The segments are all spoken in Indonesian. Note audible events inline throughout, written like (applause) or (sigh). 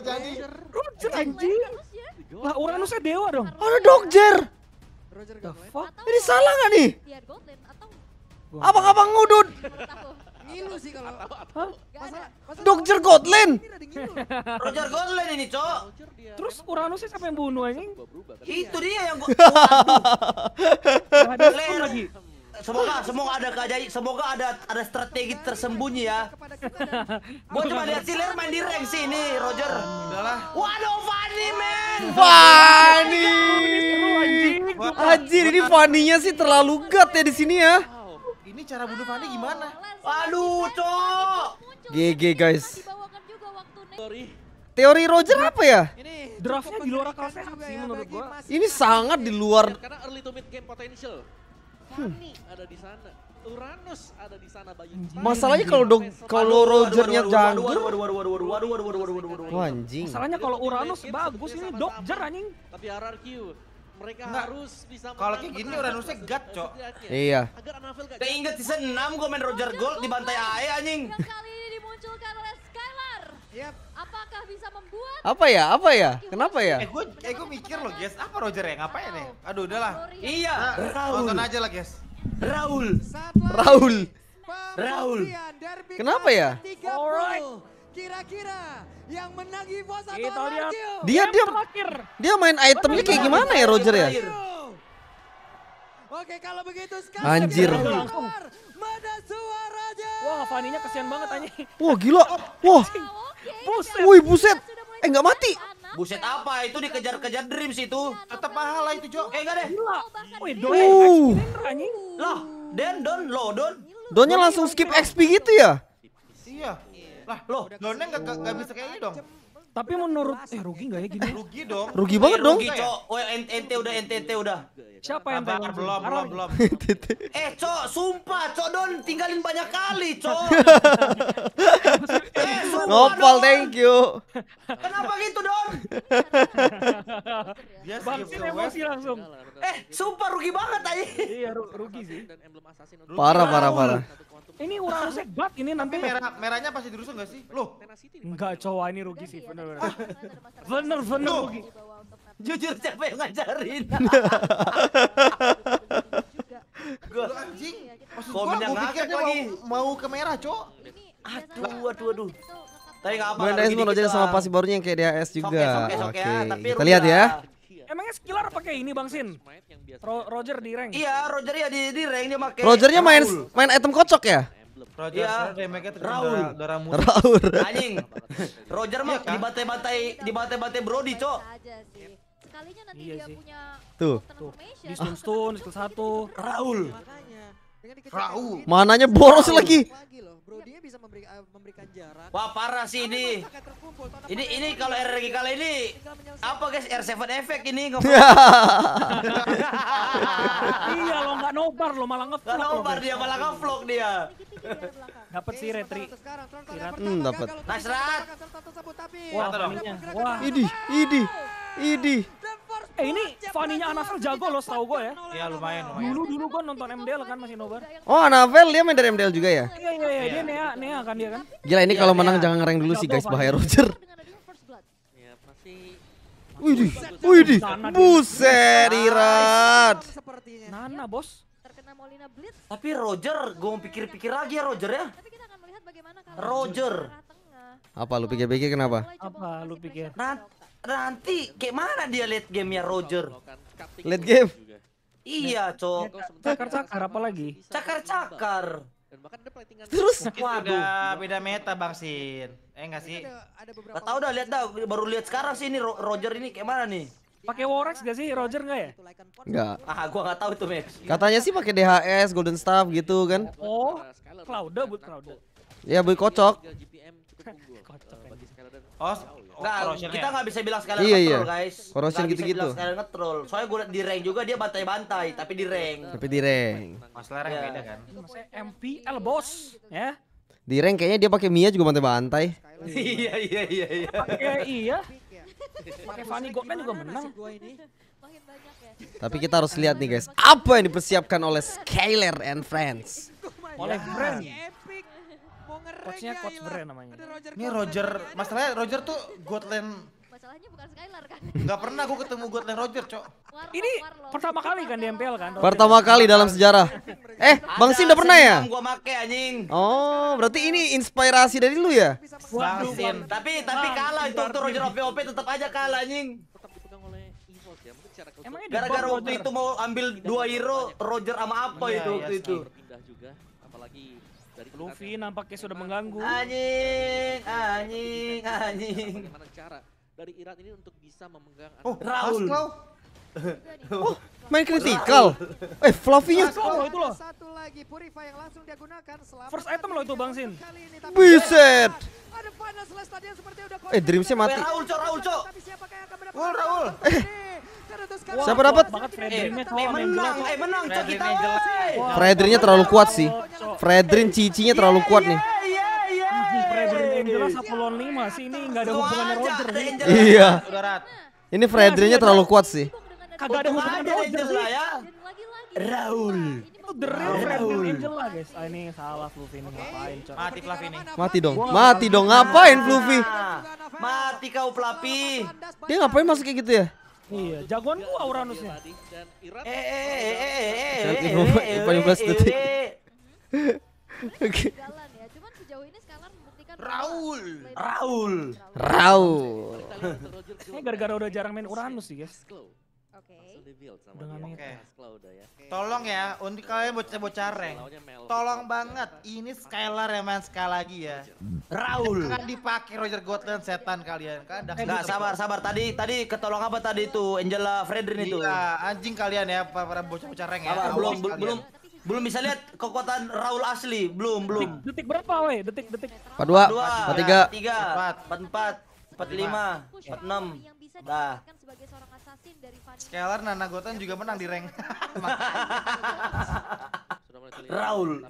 terjadi. Roger anjing. Lah Uranusnya dewa dong. ada Dogger. Roger Ini salah nggak nih? Abang-abang ngudut. Ngilu sih kalau. Hah? Dogger Godlin. Roger Godlin ini, Cok. Terus Uranusnya siapa yang bunuh anjing? Itu dia yang gua. (laughs) Ada lagi semoga semoga ada kajai. semoga ada ada strategi tersembunyi ya (laughs) gua cuma lihat si Ler main di rank sih ini Roger udahlah waduh funny man. funny Anjir ini funny nya sih terlalu gat ya di sini ya ini cara bunuh funny gimana aduh cok GG guys Teori Roger apa ya? Ini draftnya di luar kelasnya sih ya, menurut gua. Ini sangat di luar. Karena early to mid game potential. Fanny hmm. ada di sana. Uranus ada di sana Bayu. Masalahnya kalau dong kalau Rogernya jungle. Waduh waduh waduh waduh waduh waduh waduh waduh waduh. Anjing. Masalahnya kalau Uranus bagus ini Dogger anjing. Tapi RRQ mereka Nggak. harus bisa Kalau kayak gini Uranusnya gat, Cok. Iya. Agar Anafil inget season 6 gue main Roger Gold dibantai AE anjing. Yep. Apakah bisa membuat? Apa ya? Apa ya? Kenapa ya? Eh gue, eh gue mikir loh guys, apa Roger ya? Ngapain ya? Aduh udahlah. Iya. Raul. Tonton aja lah guys. Raul. Raul. Raul. Kenapa ya? Alright. Kira-kira yang menang Ivo atau Dia dia dia main itemnya kayak gimana ya Roger ya? Oke kalau begitu sekarang Anjir. Mana suaranya? Wah Faninya kesian banget anjing. Wah gila. Wah. Buset. Woi, buset. Eh enggak mati. Buset apa itu dikejar-kejar Dreams itu. Tetap pahala itu Jo. Eh enggak deh. Gila. wah iya. Don. Lah. Den Don. Lo Don. Donnya langsung skip XP gitu ya? Iya. Lah lo Donnya nggak bisa kayak gitu dong. Tapi menurut eh rugi nggak ya gini? Rugi dong. Rugi banget dong. Rugi, Cok. Oh, ya, nt udah nt udah. Siapa yang belum belum belum belum. Eh, Cok, sumpah, Cok Don tinggalin banyak kali, Cok. (laughs) Eh, Nopal, thank you. Kenapa gitu, Don? (laughs) Dia bangsin emosi langsung. Eh, sumpah rugi banget aja. Iya, rugi sih. Parah, parah, parah. Ini rusak banget ini nanti. merah, merahnya pasti dirusak gak sih? Loh? Enggak cowok ini rugi sih, bener-bener. (laughs) Bener-bener rugi. Jujur siapa yang ngajarin? Gue (laughs) anjing. Maksud gue, gue mau ke merah, cowok. Aduh, aduh, aduh. Tapi gak apa-apa. Gue sama Pasi barunya yang kayak DHS juga. oke. Kita lihat ya. Iya. Emangnya skiller pakai ini Bang Sin? Ro Roger di rank. Iya, Roger ya di di rank dia pakai. Rogernya main main item kocok ya? Roger ya. Raul. Raul. Anjing. Roger mah iya, kan? dibantai-bantai dibantai-bantai Brody, iya, Cok. Sekalinya nanti iya dia sih. punya tuh. Tuh. Di stone stun skill 1. Raul. Rau. Mananya boros lagi. Eh, Wah, parah sih ini. Ini ini kalau RRG kali ini apa guys R7 effect ini (laughs) (laughs) Iya lo nggak nobar lo malah ngevlog. nobar dia malah ngevlog dia. Dapat sih Retri. Hmm, dapat. Nasrat. Wah, Wah. Idi, idi. Idi. Eh ini Faninya Anavel jago loh setau gue ya. Iya lumayan lumayan. Dulu dulu gue nonton MDL kan masih nobar. Oh Anavel dia main dari MDL juga ya? Iya iya iya dia iya. Nea Nea kan dia kan. Gila ini kalau iya, menang jangan ngereng dulu sih guys bahaya Roger. Iya, wih, wih, buset, Irat. Nana, bos. Tapi Roger, gue mau pikir-pikir lagi ya Roger ya. Roger. Apa lu pikir-pikir kenapa? Apa lu pikir? nanti mana dia late game ya Roger? Late game? Iya, cok. Cakar-cakar apa lagi? Cakar-cakar. Terus waduh, ada beda meta Bang Sin. Eh enggak sih? Enggak tahu dah lihat dah baru lihat sekarang sih ini Roger ini kayak mana nih? Pakai Worex gak sih Roger gak ya? Enggak. Ah, gua gak tahu itu, Max. Katanya sih pakai DHS, Golden Staff gitu kan. Oh, Clouda buat Clouda. Ya, buat kocok. Eh, oh, nggak, ya. oh, nah, kita nggak bisa bilang sekali iya, iya. guys. Corrosion gitu-gitu. Skylander ngetrol. Soalnya gue di rank juga dia bantai-bantai, tapi di rank. Tapi di rank. Masalah rank iya. beda kan. Masalah MPL, Bos, ya. Di rank kayaknya dia pakai Mia juga bantai-bantai. (laughs) iya, iya, iya, iya. Pakai iya. Pakai Fanny Godman juga menang. Ya. Tapi kita harus lihat nih guys, apa yang dipersiapkan oleh Skyler and Friends. Oleh iya. Friends coachnya coach Brand namanya Roger ini Roger masalahnya Roger tuh Gotland masalahnya bukan Skylar kan nggak pernah gue ketemu Gotland Roger cok ini Warlock. pertama kali kan di MPL kan pertama kali dalam sejarah eh Bang Sin udah pernah ya gua make anjing oh berarti ini inspirasi dari lu ya Bang Sin tapi tapi kalah itu tuh Roger OP OP tetap aja kalah anjing gara-gara waktu itu mau ambil dua hero Roger sama apa iya, itu iya, waktu iya, itu juga apalagi dari Luffy nampaknya sudah mengganggu. Anjing, anjing, anjing. Bagaimana cara dari Irat ini untuk bisa memegang Oh, Raul. oh, (laughs) main kritikal. Eh, Fluffy-nya. itu loh. Satu lagi Purify yang langsung dia gunakan selama. First item loh itu Bang Sin. Buset. Ada Dream slash seperti udah Eh, mati. Raul, Cok, Raul, Cok. Raul, Raul. Eh, (laughs) Siapa dapat? Eh, menang, eh menang cok kita. Fredrinnya terlalu kuat sih. Fredrin cicinya terlalu kuat nih. Iya. Ini Fredrinnya terlalu kuat sih. Kagak ada hubungannya Roger lah ya. Raul. The real Raul. guys. Ah, ini salah Fluffy ini ngapain Mati Fluffy ini. Mati dong. Mati dong ngapain Fluffy? Mati kau Fluffy. Dia ngapain masuk kayak gitu ya? Iya, jagoan gua Uranusnya. Eh eh eh eh eh. eh. 15 detik. Eh, Jalan ya, cuman sejauh ini Skylar membuktikan eh Raul, Raul. Raul. Ini gara-gara udah jarang main Uranus sih, guys. Oke. Okay. Langsung sama Dengan dia. Oke. Okay. udah ya. Okay. Tolong ya, untuk kalian bocah-bocah reng. Tolong banget, ini Skylar ya main sekali lagi ya. Raul. Jangan dipakai Roger Gotland setan kalian. Kan Enggak, eh, sabar, sabar. Tadi tadi ketolong apa tadi itu Angela Fredrin itu? Iya, anjing kalian ya para bocah-bocah reng ya. Sabar, belum belum belum bisa lihat kekuatan Raul asli, belum, belum. Detik, detik berapa, weh? Detik, detik. 42, 43, 44, 45, 46. Dah. Skeller Nana Goten juga menang di rank. (laughs) Raul.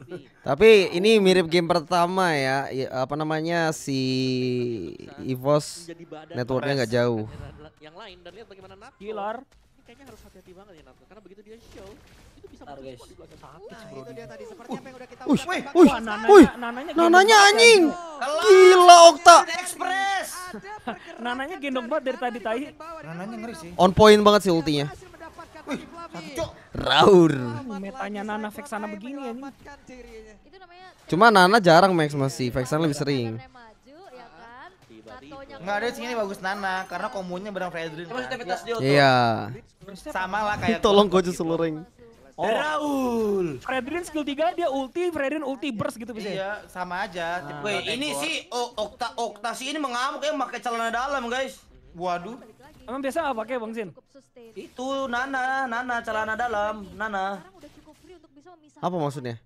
Tapi ini mirip game pertama ya. Apa namanya si Evos networknya nggak jauh. Yang lain dan lihat bagaimana Nato. Kayaknya harus hati-hati banget ya Nato karena begitu dia show guys. Nah, itu dia tadi nananya, anjing. Gila Okta. (laughs) nananya gendong banget dari tadi tai. Nananya ngeri sih. On point banget sih ultinya. Raur. Metanya Nana Vexana begini ya Cuma Nana jarang Max masih, Vexana lebih sering. Enggak ada ini bagus Nana karena komunnya bareng Fredrin. Kan? Iya. iya. Sama lah kayak (laughs) tolong gue seluring. Oh. Raul. Fredrin skill 3 dia ulti, Fredrin ulti burst gitu bisa. Iya, sama aja. Ah. ini sih Okta Okta si ini mengamuk ya pakai celana dalam, guys. Waduh. Emang biasa apa pakai Bang Sin? Itu Nana, Nana celana dalam, Nana. Apa maksudnya?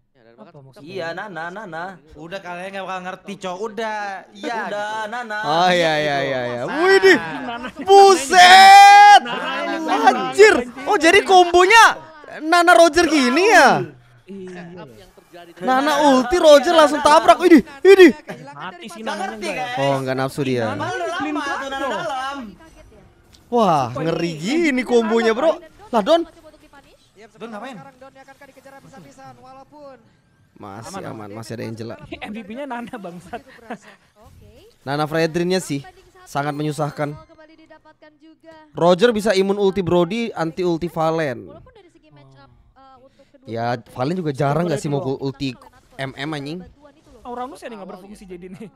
Ya, iya, Nana, Nana. Udah kalian gak bakal ngerti, cow? Udah, iya. Udah, gitu. Nana. Oh iya iya iya iya. Wih, di. Buset. Anjir. Oh, jadi kombonya Nana Roger gini ya? Nah, Nana ulti Roger langsung tabrak. Ini, ini. Ya? Oh, enggak nafsu dia. Wah, ngeri gini kombonya, Bro. Lah, Don. Don ngapain? Masih aman, masih ada Angela. (laughs) MVP-nya Nana bangsat. Nana Fredrinnya sih sangat menyusahkan. Roger bisa imun ulti Brody, anti ulti Valen. Ya, Valen juga jarang nggak sih mau ulti MM anjing. Uranus ya nggak berfungsi jadi nih.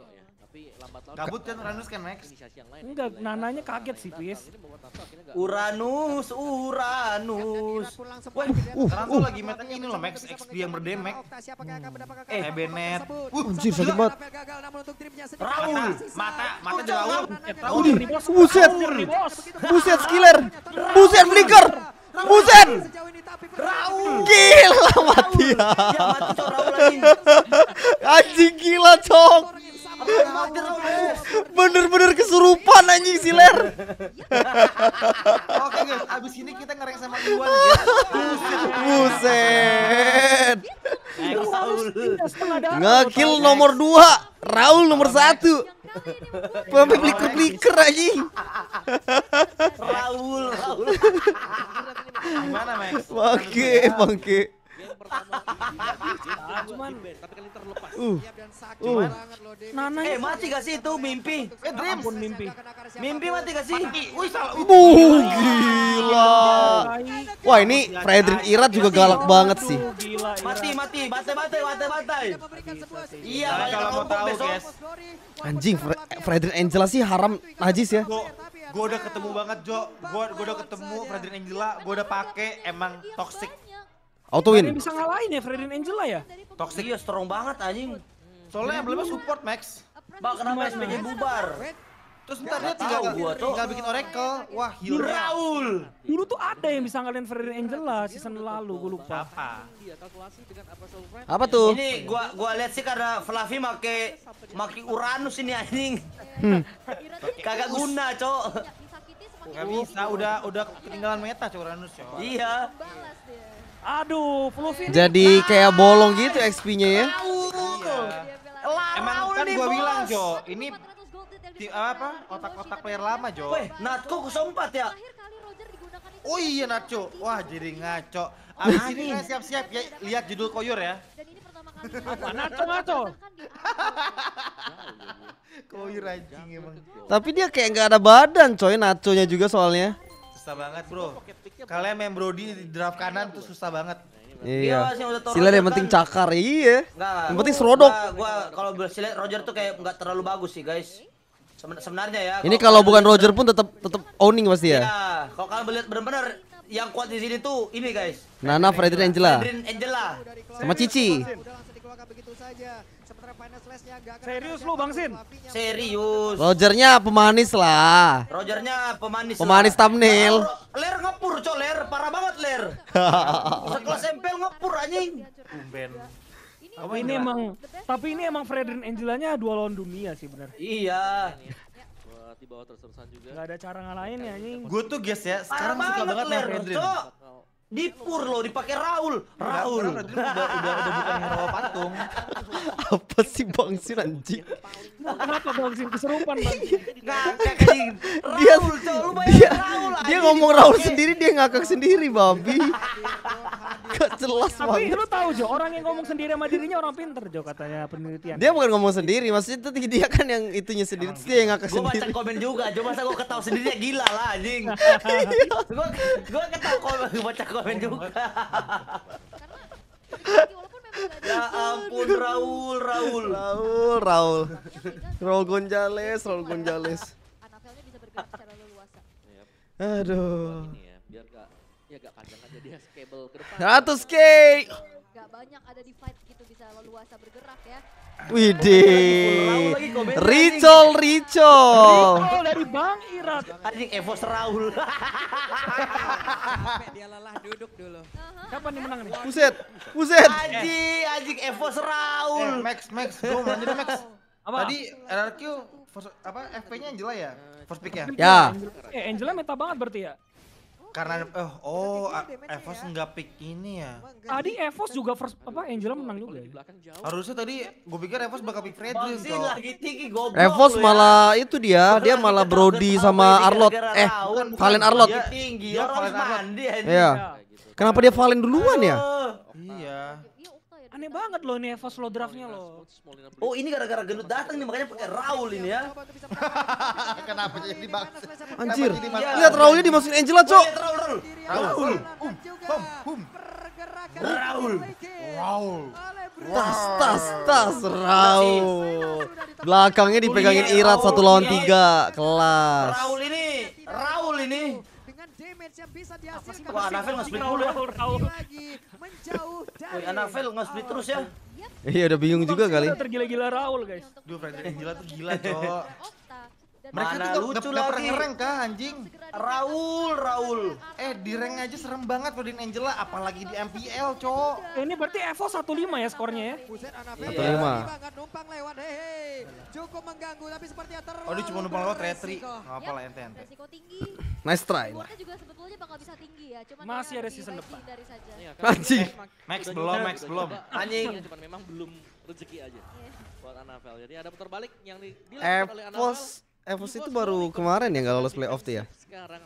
Gabut kan Uranus kan Max? Enggak, nananya kaget sih Pis. Uranus, Uranus. Wah, uh, sekarang uh, lagi metanya ini loh Max XP yang berdemek. Eh, Benet. Uh, anjir sakit banget. Raul, mata, mata jauh. Raul, buset, buset skiller, buset flicker. Buset. Raul. Gila mati ya. Anjing gila, Cok. Bener-bener kesurupan anjing si Ler. Oke guys, abis ini kita ngereng sama Iwan ya. Buset. Buset. nomor 2, Raul nomor 1. Sampai bliker-bliker anjing. Raul, Raul. Gimana, Max? Bangke, bangke pertama. (laughs) cuman tapi kali terlepas. Uh. uh, Nana eh mati gak sih itu mimpi? Eh dream pun mimpi. Mimpi mati gak sih? Wih salah. Uh, gila. Wah ini Fredrin Irat juga galak banget sih. Mati mati bantai bantai bantai bantai. Iya, iya nah, kalau mau tahu guys. Anjing Fredrin Angela sih haram najis ya gue udah ketemu banget Jo gue udah ketemu Fredrin Angela gue udah pake emang toxic Auto win. bisa ngalahin ya Fredin Angela ya? Toxic ya strong banget anjing. Soalnya belum support Max. Bang kenapa SPG bubar? Terus ya, ntar dia tinggal gua tuh. Tinggal bikin Oracle. Wah, Hiro. Raul. Dulu tuh ada yang bisa ngalahin Fredin Angela season lalu, gua lupa. Apa? Apa tuh? Ini gua gua lihat sih karena Flavi make make Uranus ini anjing. Hmm. (laughs) Kagak guna, Cok. Gak bisa, udah udah ketinggalan meta Cok Uranus, Cok. Iya. Aduh, Fluffy Jadi kayak bolong gitu XP-nya ya. Iya. Emang kan gua bilang, Jo, ini di apa otak-otak player lama, Jo. Weh, Natko 04 ya. Oh iya Natco, wah jadi ngaco. Abis ini siap-siap ya, lihat judul koyur ya. Apa Nacho ngaco? koyur anjing emang. Tapi dia kayak nggak ada badan coy Nacho-nya juga soalnya. Susah banget bro. Kalian main Brody di draft iya, kanan tuh susah banget. Nah, iya. iya sila iya. yang penting cakar, iya. Yang penting serodok. Gua kalau sila Roger tuh kayak nggak terlalu bagus sih guys. Sebenarnya ya. Ini kalau bukan Roger pun tetap tetap owning pasti ya. Iya. Kalau kalian melihat benar-benar yang kuat di sini tuh ini guys. Nana, Fredrin Angela. Fredrin Angela. Sama Cici. Serius lu Bang Sin? Serius. Rogernya pemanis lah. Rogernya pemanis. Pemanis thumbnail. Ler ngepur cok ler, parah banget ler. (laughs) Sekelas empel ngepur anjing. Tumben. Tapi ini emang tapi ini emang Fredrin Angelanya dua lawan dunia sih benar. Iya di bawah juga. Gak ada cara ngalahin ya anjing. Gue tuh guys ya, sekarang suka banget nih Dipur loh dipakai Raul. Raul. Udah, udah, udah, udah bukan hero patung. (laughs) Apa sih Bang Sin anjing? Kenapa Bang keserupan Bang? Iya. Ngakak Raul, dia, lu dia, Raul. Dia ngomong Raul sendiri, dia ngakak sendiri, babi. (laughs) Gak jelas banget. Tapi lu tahu Jo, orang yang ngomong sendiri sama dirinya orang pinter Jo katanya penelitian. Dia bukan ngomong sendiri, maksudnya itu dia kan yang itunya sendiri, Emang. dia yang ngakak sendiri. gue baca komen juga, Jo masa gue ketawa sendiri ya gila lah anjing. (laughs) gue gua ketawa komen, baca komen juga. Ya ampun Raul, Raul. Raul, Raul. Raul gonjales, Raul gonjales. Anak bisa Aduh. Ya gak panjang aja dia scable ke depan. Satu k Gak banyak ada di fight gitu bisa leluasa bergerak ya. Widih. Ricol, Ricol. Ricol dari Bang Irat. Anjing Evo Seraul. (laughs) dia lelah duduk dulu. Siapa uh-huh. nih menang nih? Buset, buset. Anjing, anjing Evo Seraul. Eh, Max, Max, go mandi Max. (laughs) Apa? Tadi RRQ first, apa FP-nya Angela ya? Eh, first pick-nya. Ya. Eh, Angela meta banget berarti ya? Karena iya. eh, oh, oh Evos ya. nggak pick ini ya. Tadi Evos juga first apa Angela menang juga. Ya? Harusnya tadi gue pikir Evos bakal pick Fredrin tuh. lagi tinggi goblok. Evos ya. malah itu dia, dia kan malah Brody kan sama Arlot. Eh, kan iya, Valen Arlot. Tinggi ya Valen Arlot. Iya. iya gitu. Kenapa dia Valen duluan ya? Iya ya, aneh banget loh ini Evos lo draftnya lo. Oh ini gara-gara gendut datang nih makanya pakai Raul ini ya. (laughs) Kenapa jadi bangsa? Anjir. Lihat Raulnya dimasukin Angela, Cok. Raul, Raul. Raul. Um, um, um, um. Raul. Raul. Tas, tas, tas, Raul. Belakangnya dipegangin iya, Irat satu lawan tiga, kelas. Raul ini, Raul ini Wah, Anavel nge-split ya. Raul Raul Anavel nge-split terus ya. Iya, udah bingung juga kali. Tergila-gila Raul, guys. Duh, Frederick gila tuh gila, Cok. (laughs) Mereka Mana tuh lucu gak, pernah ngereng kah anjing? Raul, Raul. Eh di rank aja serem banget Rodin Angela, apalagi di MPL, cok. Ini berarti Evo 15 ya skornya ya? 15. Banget iya, kan, numpang lewat, hei. Cukup mengganggu tapi sepertinya terlalu. Oh, dia cuma numpang lewat retri. Gak apa lah ente ente. (coughs) Nice try lah. juga sebetulnya bakal bisa tinggi ya, cuman masih ada season depan. Iya, kan? Anjing. Max belum, Max belum. Anjing. Iya, cuman memang belum rezeki aja. Buat Anavel. Jadi ada putar balik yang di oleh Anavel. Evos itu baru kemarin ya nggak lolos playoff tuh ya?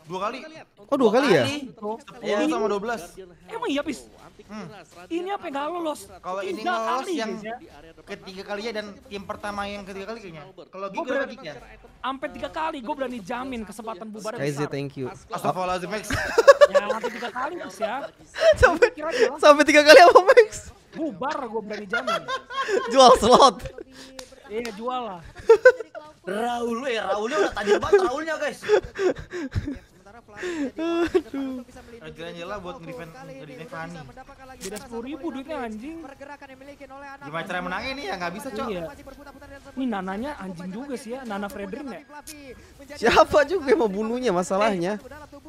Dua kali. Oh dua kali ya? Sepuluh oh. sama dua belas. Emang iya pis? Hmm. Ini apa nggak lolos? Kalau ini nggak lolos yang ya. ketiga kali ya dan tim pertama yang ketiga kali kayaknya. Kalau gue berani ya. Sampai tiga kali gue berani jamin kesempatan bubar. Crazy thank you. Astagfirullahaladzim Max. Ya sampai tiga kali Max ya. (laughs) Sampai, sampai tiga kali apa Max? Bubar gue berani jamin. Jual slot. Iya jual lah. (laughs) Raul eh Raulnya udah tajam banget Raulnya guys. Aduh. Akhirnya nyela buat ngedefend ngedefend Fani. Beda sepuluh ribu duitnya anjing. Gimana cara menangnya nih ya nggak bisa cok. Iya. Ini Nananya anjing juga sih ya Nana Fredrin ya. Siapa juga yang mau bunuhnya masalahnya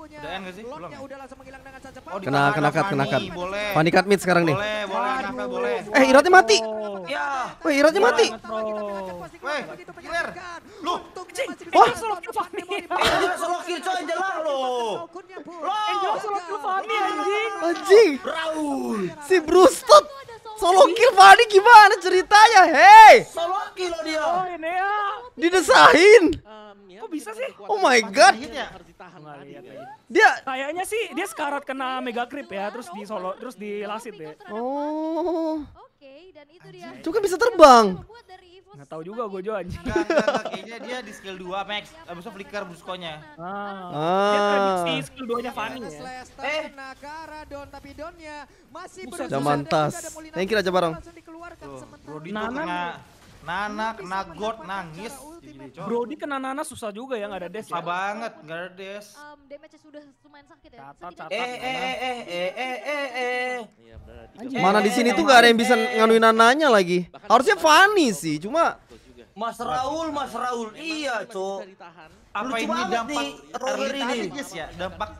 waktunya. Udah enggak sih? Udah langsung menghilang dengan Oh, kena kena cut, kena cut. Panik cut mid sekarang nih. Boleh, boleh, boleh. Eh, iratnya mati. Iya. wah Weh, iratnya mati. Lu, Wah, solo kill solo kill coy lo. Lo. Eh, solo kill anjing. Anjing. Raul. Si Brustop. Solo kill Fani gimana ceritanya? Hei. Solo kill dia. Oh ini ya. Didesahin. Ya, Kok bisa sih? Oh my god. Dia kayaknya sih dia sekarat kena mega creep ya, terus di solo, terus di lasit deh. Oh. Oke, dan itu dia. Itu kan bisa terbang tahu juga gue jual anjing. kayaknya dia di skill 2 Max. Abis itu flicker buskonya. Ah. ah. Dia prediksi skill 2-nya Fanny ya. Eh. Don tapi Donnya masih Udah mantas. Thank you Raja Barong. Nana. Nana kena god nangis. Brody kena Nana susah juga ya nggak ada des. Ya? Susah banget nggak ada des. damage sudah lumayan sakit ya. Eh eh eh eh eh eh eh. eh. Iya, Mana di sini eh, tuh nggak ada yang bisa eh, nganuin Nananya lagi. Harusnya Fanny sih, cuma Mas Raul, Mas Raul, iya cok. Apa Lucu ini dampak Roger ini? ya? Dampak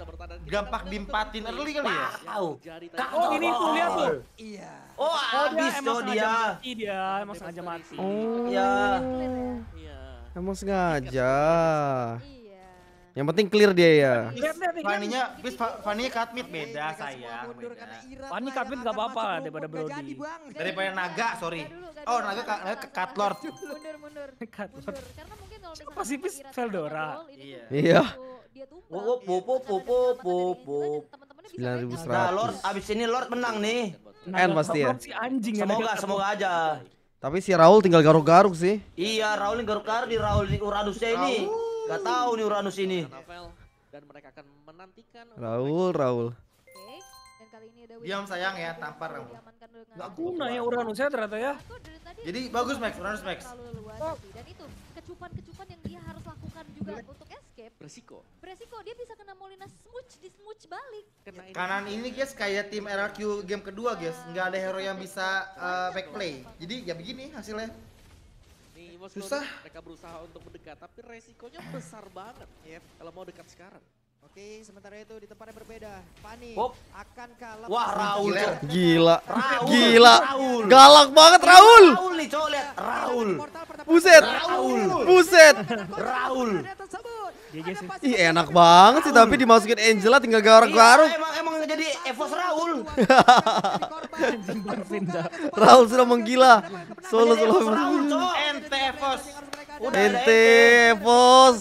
dampak dimpatin early kali ya? Wow. Oh ini tuh lihat tuh. Iya. Oh, oh habis cok dia. Dia emang sengaja mati. Oh. Iya. Emang sengaja. Iya. Yang penting clear dia ya. Vaninya, bis Vaninya Katmit beda saya. Vani Katmit gak apa-apa daripada Brody. Daripada Naga, sorry. Oh, Naga Naga Lord. Mundur, mundur. Katlord. (laughs) Karena mungkin kalau misalnya Pasifis Veldora. Iya. iya. Dia tumpang. Popo popo popo Sembilan ribu seratus. Nah, Lord, abis ini Lord menang nih. N nah, pasti ya. semoga, semoga aja. Tapi si Raul tinggal garuk-garuk sih. Iya, Raul garuk-garuk di Raul di Uranusnya ini. Raul. Gak tahu nih Uranus ini. Dan mereka akan menantikan Raul, Raul. Oke, kali ini ada Diam sayang ya, tampar Raul. Gak guna ya Uranus ya ternyata ya. Jadi bagus Max, Uranus Max. Oh. Dan itu kecupan-kecupan yang dia harus lakukan juga iya. untuk escape. Beresiko. Beresiko dia bisa kena Molina smooch di smooch balik. Kanan ini guys kayak tim RRQ game kedua guys, nggak ada hero yang bisa iya, eh, back play iya. Jadi ya begini hasilnya nih, Susah. mereka berusaha untuk mendekat, tapi resikonya besar banget yep. kalau mau dekat sekarang. Oke, sementara itu di tempat yang berbeda, Fani Bob. akan kalah. Wah, Raul. Gila. Gila. Raul. Gila. Raul. Galak banget Raul. Raul nih, coba lihat. Raul. Buset. Raul. Buset. Raul. Iya, iya Ih enak banget sih tapi dimasukin Angela tinggal garuk-garuk. Iya, emang emang jadi Evos Raul. (laughs) Raul sudah menggila. Solo solo. Ente Evos. Ente Evos.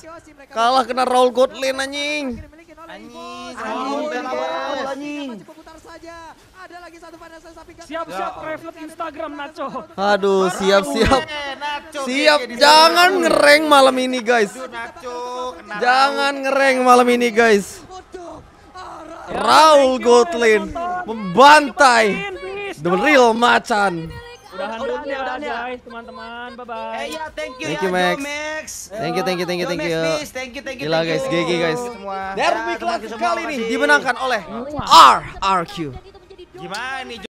Kalah kena Raul Godlin anjing. Anjing. Anjing. Anjing. Anjing lagi satu pada Siap-siap private siap, Instagram Nacho. Aduh, siap-siap. Siap, jangan ngereng malam ini, guys. Jangan ngereng malam ini, guys. Raul Gotlin membantai The Real Macan. Udahan dulu ya, guys, teman-teman. Bye bye. Eh, ya, thank you thank ya. you, Max. Thank you, thank you, thank you, thank you. Thank you, thank you. Gila guys, GG guys. Derby kelas kali ini dimenangkan oleh RRQ. Gimana nih